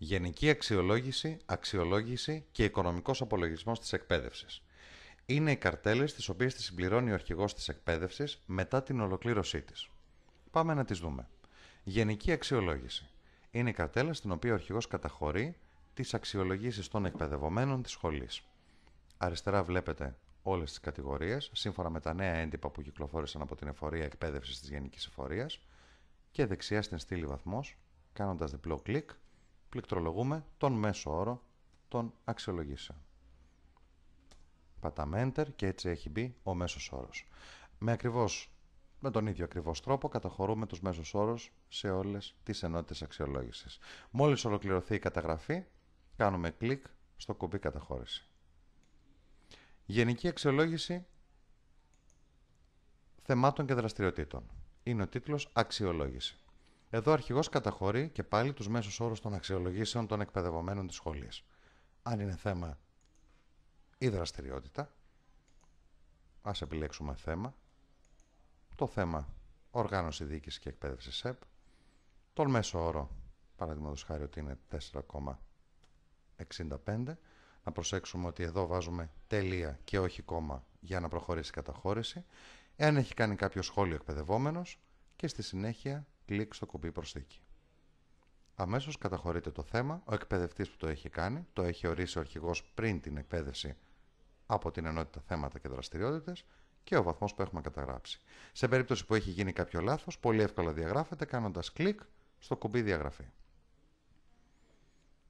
Γενική αξιολόγηση, αξιολόγηση και οικονομικός απολογισμός της εκπαίδευσης. Είναι οι καρτέλες τις οποίες τη συμπληρώνει ο αρχηγός της εκπαίδευσης μετά την ολοκλήρωσή της. Πάμε να τις δούμε. Γενική αξιολόγηση. Είναι η καρτέλα στην οποία ο αρχηγός καταχωρεί τις αξιολογήσεις των εκπαιδευομένων της σχολής. Αριστερά βλέπετε όλες τις κατηγορίες σύμφωνα με τα νέα έντυπα που κυκλοφόρησαν από την εφορία εκπαίδευσης της Γενικής Εφορίας και δεξιά στην στήλη βαθμός, κάνοντας διπλό κλικ, πληκτρολογούμε τον μέσο όρο των αξιολογήσεων. Πατάμε Enter και έτσι έχει μπει ο μέσος όρος. Με, ακριβώς, με τον ίδιο ακριβώς τρόπο καταχωρούμε τους μέσους όρους σε όλες τις ενότητες αξιολόγησης. Μόλις ολοκληρωθεί η καταγραφή, κάνουμε κλικ στο κουμπί καταχώρηση. Γενική αξιολόγηση θεμάτων και δραστηριοτήτων. Είναι ο τίτλος «Αξιολόγηση». Εδώ ο αρχηγός καταχωρεί και πάλι τους μέσους όρους των αξιολογήσεων των εκπαιδευομένων της σχολής. Αν είναι θέμα ή δραστηριότητα, ας επιλέξουμε θέμα. Το θέμα οργάνωση διοίκηση και εκπαίδευση ΣΕΠ. Τον μέσο όρο, παραδείγματος χάρη, ότι είναι 4,65. Να προσέξουμε ότι εδώ βάζουμε τελεία και όχι κόμμα για να προχωρήσει η καταχώρηση. Εάν έχει κάνει κάποιο σχόλιο εκπαιδευόμενος και στη συνέχεια κλικ στο κουμπί προσθήκη. Αμέσως καταχωρείται το θέμα, ο εκπαιδευτής που το έχει κάνει, το έχει ορίσει ο αρχηγός πριν την εκπαίδευση από την ενότητα θέματα και δραστηριότητες και ο βαθμός που έχουμε καταγράψει. Σε περίπτωση που έχει γίνει κάποιο λάθος, πολύ εύκολα διαγράφεται κάνοντας κλικ στο κουμπί διαγραφή.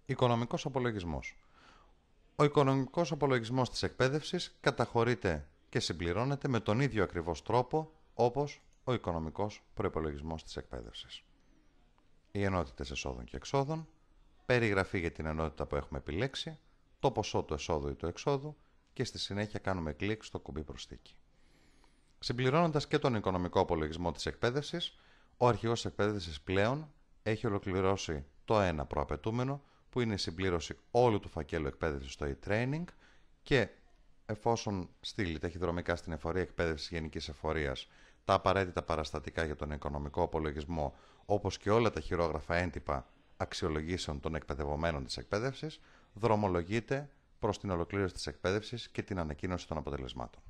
Οικονομικός απολογισμός. Ο οικονομικός απολογισμός της εκπαίδευσης καταχωρείται και συμπληρώνεται με τον ίδιο ακριβώς τρόπο όπως ο οικονομικός προϋπολογισμός της εκπαίδευσης. Οι ενότητες εσόδων και εξόδων, περιγραφή για την ενότητα που έχουμε επιλέξει, το ποσό του εσόδου ή του εξόδου και στη συνέχεια κάνουμε κλικ στο κουμπί προσθήκη. Συμπληρώνοντας και τον οικονομικό απολογισμό της εκπαίδευσης, ο αρχηγός της πλέον έχει ολοκληρώσει το ένα προαπαιτούμενο που είναι η συμπλήρωση όλου του φακέλου εκπαίδευσης στο e-training και εφόσον στείλει ταχυδρομικά στην εφορία εκπαίδευσης γενικής εφορίας τα απαραίτητα παραστατικά για τον οικονομικό απολογισμό, όπως και όλα τα χειρόγραφα έντυπα αξιολογήσεων των εκπαιδευομένων της εκπαίδευσης, δρομολογείται προς την ολοκλήρωση της εκπαίδευσης και την ανακοίνωση των αποτελεσμάτων.